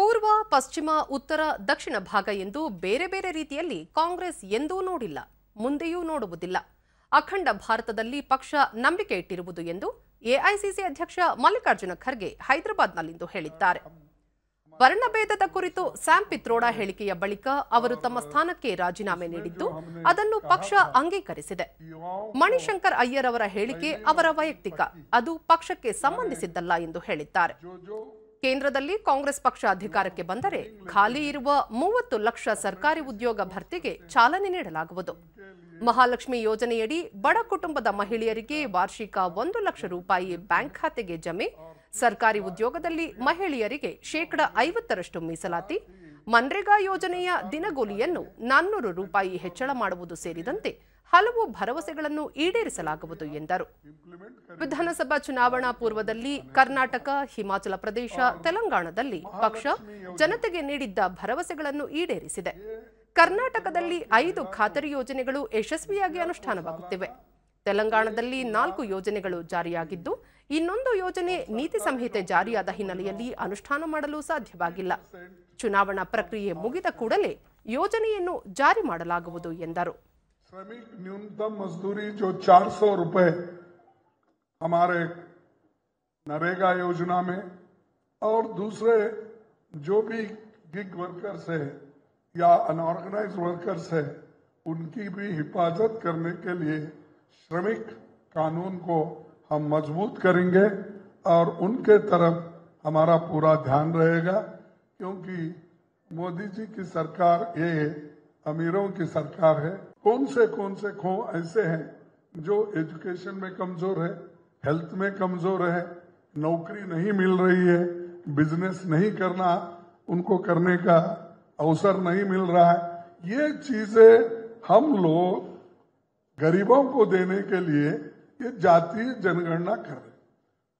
ಪೂರ್ವ ಪಶ್ಚಿಮ ಉತ್ತರ ದಕ್ಷಿಣ ಭಾಗ ಎಂದು ಬೇರೆ ಬೇರೆ ರೀತಿಯಲ್ಲಿ ಕಾಂಗ್ರೆಸ್ ಎಂದೂ ನೋಡಿಲ್ಲ ಮುಂದೆಯೂ ನೋಡುವುದಿಲ್ಲ ಅಖಂಡ ಭಾರತದಲ್ಲಿ ಪಕ್ಷ ನಂಬಿಕೆ ಇಟ್ಟಿರುವುದು ಎಂದು ಎಐಸಿಸಿ ಅಧ್ಯಕ್ಷ ಮಲ್ಲಿಕಾರ್ಜುನ ಖರ್ಗೆ ಹೈದರಾಬಾದ್ನಲ್ಲಿಂದು ಹೇಳಿದ್ದಾರೆ ವರ್ಣಭೇದದ ಕುರಿತು ಸ್ಯಾಂ ಪಿತ್ರೋಡಾ ಹೇಳಿಕೆಯ ಬಳಿಕ ಅವರು ತಮ್ಮ ಸ್ಥಾನಕ್ಕೆ ರಾಜೀನಾಮೆ ನೀಡಿದ್ದು ಅದನ್ನು ಪಕ್ಷ ಅಂಗೀಕರಿಸಿದೆ ಮಣಿಶಂಕರ್ ಅಯ್ಯರ್ ಅವರ ಹೇಳಿಕೆ ಅವರ ವೈಯಕ್ತಿಕ ಅದು ಪಕ್ಷಕ್ಕೆ ಸಂಬಂಧಿಸಿದ್ದಲ್ಲ ಎಂದು ಹೇಳಿದ್ದಾರೆ ಕೇಂದ್ರದಲ್ಲಿ ಕಾಂಗ್ರೆಸ್ ಪಕ್ಷ ಅಧಿಕಾರಕ್ಕೆ ಬಂದರೆ ಖಾಲಿ ಇರುವ ಮೂವತ್ತು ಲಕ್ಷ ಸರ್ಕಾರಿ ಉದ್ಯೋಗ ಭರ್ತಿಗೆ ಚಾಲನೆ ನೀಡಲಾಗುವುದು ಮಹಾಲಕ್ಷ್ಮಿ ಯೋಜನೆಯಡಿ ಬಡ ಕುಟುಂಬದ ಮಹಿಳೆಯರಿಗೆ ವಾರ್ಷಿಕ ಒಂದು ಲಕ್ಷ ರೂಪಾಯಿ ಬ್ಯಾಂಕ್ ಖಾತೆಗೆ ಜಮೆ ಸರ್ಕಾರಿ ಉದ್ಯೋಗದಲ್ಲಿ ಮಹಿಳೆಯರಿಗೆ ಶೇಕಡ ಐವತ್ತರಷ್ಟು ಮೀಸಲಾತಿ ಮನ್ರೇಗಾ ಯೋಜನೆಯ ದಿನಗೂಲಿಯನ್ನು ನಾನ್ನೂರು ರೂಪಾಯಿ ಹೆಚ್ಚಳ ಮಾಡುವುದು ಸೇರಿದಂತೆ ಹಲವು ಭರವಸೆಗಳನ್ನು ಈಡೇರಿಸಲಾಗುವುದು ಎಂದರು ವಿಧಾನಸಭಾ ಚುನಾವಣಾ ಪೂರ್ವದಲ್ಲಿ ಕರ್ನಾಟಕ ಹಿಮಾಚಲ ಪ್ರದೇಶ ತೆಲಂಗಾಣದಲ್ಲಿ ಪಕ್ಷ ಜನತೆಗೆ ನೀಡಿದ್ದ ಭರವಸೆಗಳನ್ನು ಈಡೇರಿಸಿದೆ ಕರ್ನಾಟಕದಲ್ಲಿ ಐದು ಖಾತರಿ ಯೋಜನೆಗಳು ಯಶಸ್ವಿಯಾಗಿ ಅನುಷ್ಠಾನವಾಗುತ್ತಿವೆ ತೆಲಂಗಾಣದಲ್ಲಿ ನಾಲ್ಕು ಯೋಜನೆಗಳು ಜಾರಿಯಾಗಿದ್ದು इन योजने नीति संहिते जारिया हिन्दली अनुष्ठान साध्यवा चुनाव ಚುನಾವಣಾ मुगद कूड़े योजन जारी श्रमिक न्यूनतम मजदूरी जो 400 रुपए हमारे नरेगा योजना में और दूसरे जो भी गिग वर्कर्स है या अनऑर्गेनाइज वर्कर्स है उनकी भी हिफाजत करने के लिए श्रमिक कानून को हम मजबूत करेंगे और उनके तरफ हमारा पूरा ध्यान रहेगा क्योंकि मोदी जी की सरकार ये अमीरों की सरकार है कौन से कौन से खो ऐसे हैं जो एजुकेशन में कमजोर है हेल्थ में कमजोर है नौकरी नहीं मिल रही है बिजनेस नहीं करना उनको करने का अवसर नहीं मिल रहा है ये चीजें हम लोग गरीबों को देने के लिए ये जातीय जनगणना कर रहे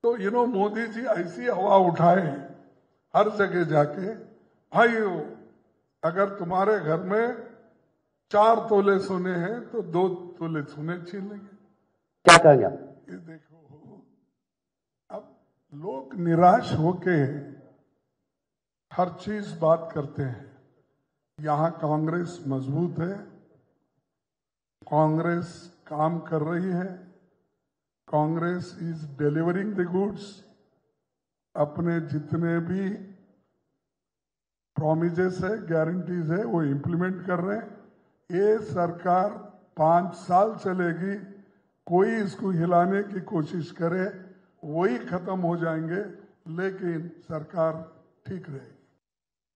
तो यू नो मोदी जी ऐसी हवा उठाए हैं हर जगह जाके भाई अगर तुम्हारे घर में चार तोले सोने हैं तो दो तोले सोने छीन लेंगे क्या गया ये देखो अब लोग निराश होके हर चीज बात करते हैं यहाँ कांग्रेस मजबूत है कांग्रेस काम कर रही है Congress is delivering the goods अपने जितने भी प्रोमिजेस है गारंटीज है वो इम्प्लीमेंट कर रहे हैं ये सरकार पांच साल चलेगी कोई इसको हिलाने की कोशिश करे वही खत्म हो जाएंगे लेकिन सरकार ठीक रहेगी